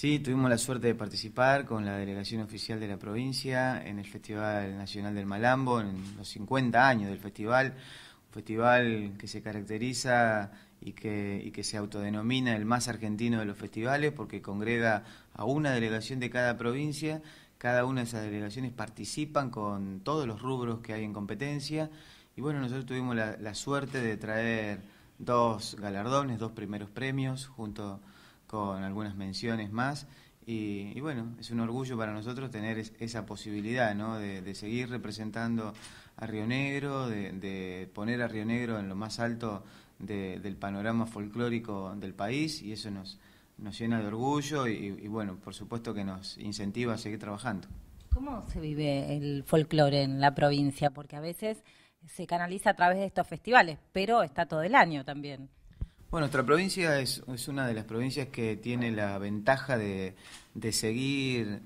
Sí, tuvimos la suerte de participar con la delegación oficial de la provincia en el Festival Nacional del Malambo, en los 50 años del festival, un festival que se caracteriza y que, y que se autodenomina el más argentino de los festivales porque congrega a una delegación de cada provincia, cada una de esas delegaciones participan con todos los rubros que hay en competencia y bueno, nosotros tuvimos la, la suerte de traer dos galardones, dos primeros premios junto a con algunas menciones más. Y, bueno, es un orgullo para nosotros tener esa posibilidad ¿no? de, seguir representando a Río Negro, de, poner a Río Negro en lo más alto del panorama folclórico del país y eso nos, nos llena de orgullo y, y, bueno, por supuesto que nos incentiva a seguir trabajando. ¿Cómo se vive el folclore en la provincia? Porque a veces se canaliza a través de estos festivales, pero está todo el año también. Bueno, nuestra provincia es, una de las provincias que tiene la ventaja de, de, seguir,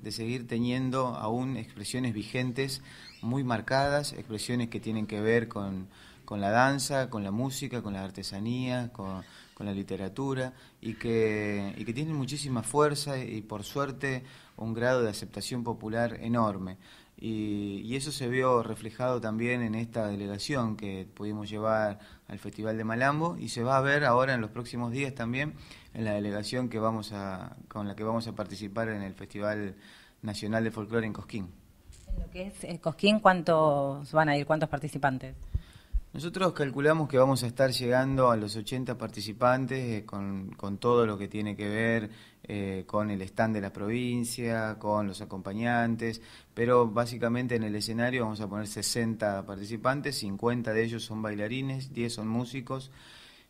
teniendo aún expresiones vigentes muy marcadas, expresiones que tienen que ver con, la danza, con la música, con la artesanía, con, la literatura y que tienen muchísima fuerza y por suerte un grado de aceptación popular enorme. Y, eso se vio reflejado también en esta delegación que pudimos llevar al Festival de Malambo y se va a ver ahora en los próximos días también en la delegación que vamos a, con la que vamos a participar en el Festival Nacional de Folclore en Cosquín. En lo que es eh, Cosquín, ¿cuántos van a ir? ¿Cuántos participantes? Nosotros calculamos que vamos a estar llegando a los 80 participantes eh, con, todo lo que tiene que ver eh, con el stand de la provincia, con los acompañantes, pero básicamente en el escenario vamos a poner 60 participantes, 50 de ellos son bailarines, 10 son músicos,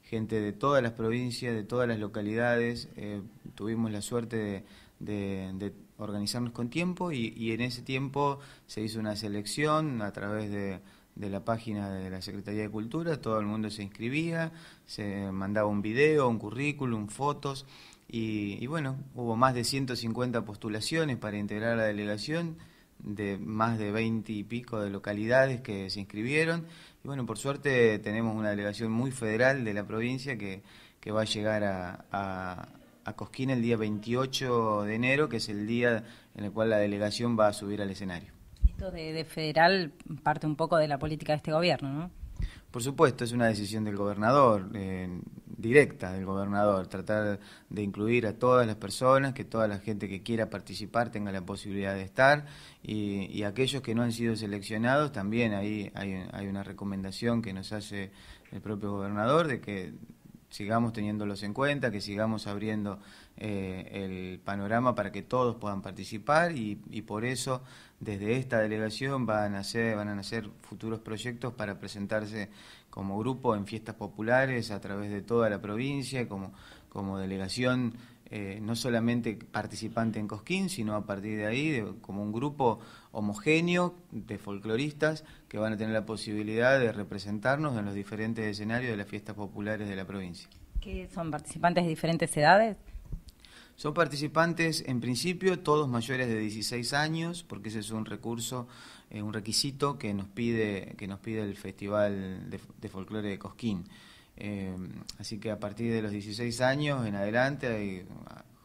gente de todas las provincias, de todas las localidades. Eh, tuvimos la suerte de, organizarnos con tiempo y en ese tiempo se hizo una selección a través de de la página de la Secretaría de Cultura, todo el mundo se inscribía, se mandaba un video, un currículum, fotos, y, bueno, hubo más de 150 postulaciones para integrar la delegación de más de 20 y pico de localidades que se inscribieron. Y bueno, por suerte tenemos una delegación muy federal de la provincia que, que va a llegar a, a, a, Cosquín el día 28 de enero, que es el día en el cual la delegación va a subir al escenario de, federal parte un poco de la política de este gobierno, ¿no? Por supuesto, es una decisión del gobernador, eh, directa del gobernador, tratar de incluir a todas las personas, que toda la gente que quiera participar tenga la posibilidad de estar y, aquellos que no han sido seleccionados, también ahí hay, hay una recomendación que nos hace el propio gobernador de que sigamos teniéndolos en cuenta, que sigamos abriendo eh, el panorama para que todos puedan participar y, por eso desde esta delegación van a, hacer van a nacer futuros proyectos para presentarse como grupo en fiestas populares a través de toda la provincia, como, como delegación eh, no solamente participante en Cosquín, sino a partir de ahí como un grupo homogéneo de folcloristas que van a tener la posibilidad de representarnos en los diferentes escenarios de las fiestas populares de la provincia. ¿Que son participantes de diferentes edades? Son participantes, en principio, todos mayores de 16 años, porque ese es un recurso, eh, un requisito que nos pide, que nos pide el Festival de, Folclore de Cosquín. Eh, así que a partir de los 16 años en adelante hay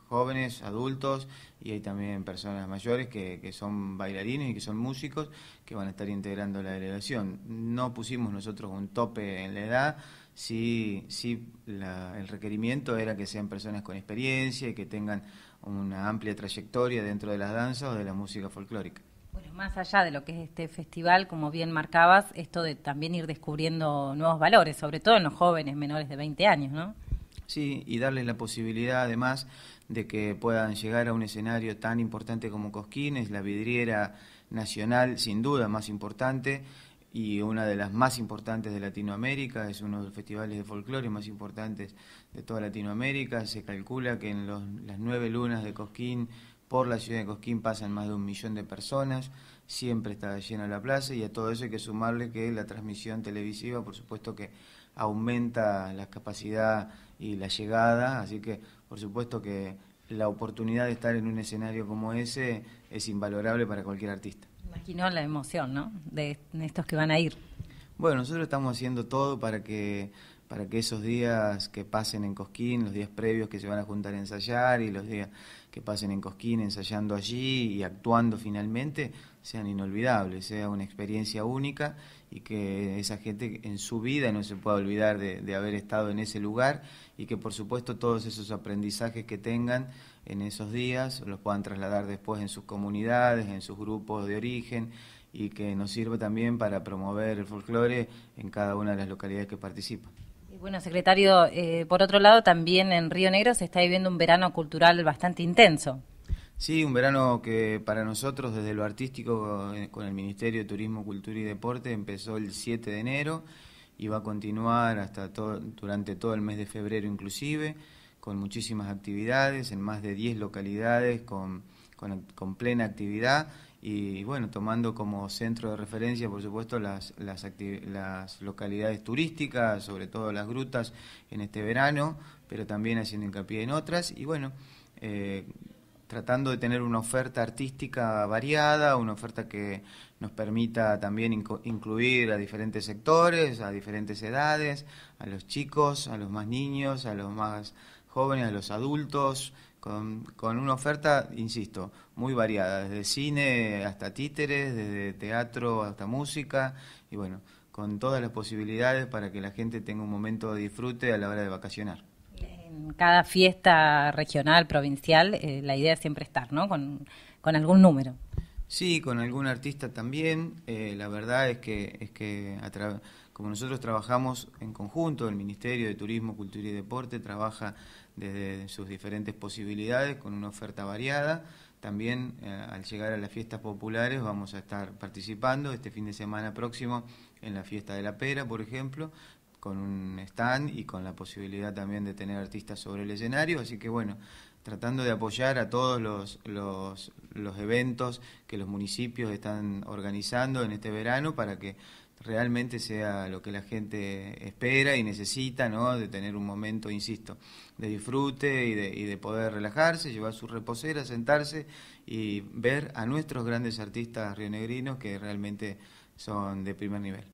jóvenes, adultos y hay también personas mayores que, son bailarines y que son músicos que van a estar integrando la delegación. No pusimos nosotros un tope en la edad, sí, sí el requerimiento era que sean personas con experiencia y que tengan una amplia trayectoria dentro de las danzas o de la música folclórica. Bueno, más allá de lo que es este festival, como bien marcabas, esto de también ir descubriendo nuevos valores, sobre todo en los jóvenes menores de 20 años, ¿no? Sí, y darles la posibilidad además de que puedan llegar a un escenario tan importante como Cosquín, es la vidriera nacional sin duda más importante y una de las más importantes de Latinoamérica, es uno de los festivales de folclore más importantes de toda Latinoamérica. Se calcula que en las nueve lunas de Cosquín por la ciudad de Cosquín pasan más de un millón de personas, siempre está llena la plaza y a todo eso hay que sumarle que la transmisión televisiva, por supuesto que aumenta la capacidad y la llegada, así que por supuesto que la oportunidad de estar en un escenario como ese es invalorable para cualquier artista. Imagino la emoción, ¿no? De estos que van a ir. Bueno, nosotros estamos haciendo todo para que para que esos días que pasen en Cosquín, los días previos que se van a juntar a ensayar y los días que pasen en Cosquín ensayando allí y actuando finalmente sean inolvidables, sea una experiencia única y que esa gente en su vida no se pueda olvidar de, de haber estado en ese lugar y que por supuesto todos esos aprendizajes que tengan en esos días los puedan trasladar después en sus comunidades, en sus grupos de origen y que nos sirve también para promover el folclore en cada una de las localidades que participan. Bueno, secretario, eh, por otro lado, también en Río Negro se está viviendo un verano cultural bastante intenso. Sí, un verano que para nosotros, desde lo artístico, eh, con el Ministerio de Turismo, Cultura y Deporte, empezó el 7 de enero y va a continuar hasta durante todo el mes de febrero inclusive, con muchísimas actividades en más de 10 localidades, con plena actividad y bueno, tomando como centro de referencia, por supuesto, las, las, las, localidades turísticas, sobre todo las grutas en este verano, pero también haciendo hincapié en otras, y bueno, eh, tratando de tener una oferta artística variada, una oferta que nos permita también incluir a diferentes sectores, a diferentes edades, a los chicos, a los más niños, a los más jóvenes, a los adultos, con, una oferta, insisto, muy variada, desde cine hasta títeres, desde teatro hasta música, y bueno, con todas las posibilidades para que la gente tenga un momento de disfrute a la hora de vacacionar. En cada fiesta regional, provincial, eh, la idea es siempre estar, ¿no? Con, algún número. Sí, con algún artista también. Eh, la verdad es que, es que a través como nosotros trabajamos en conjunto, el Ministerio de Turismo, Cultura y Deporte trabaja desde sus diferentes posibilidades con una oferta variada. También eh, al llegar a las fiestas populares vamos a estar participando este fin de semana próximo en la fiesta de la pera, por ejemplo, con un stand y con la posibilidad también de tener artistas sobre el escenario. Así que bueno, tratando de apoyar a todos los, los eventos que los municipios están organizando en este verano para que realmente sea lo que la gente espera y necesita, ¿no? De tener un momento, insisto, de disfrute y de, y de poder relajarse, llevar su reposera, sentarse y ver a nuestros grandes artistas rionegrinos que realmente son de primer nivel.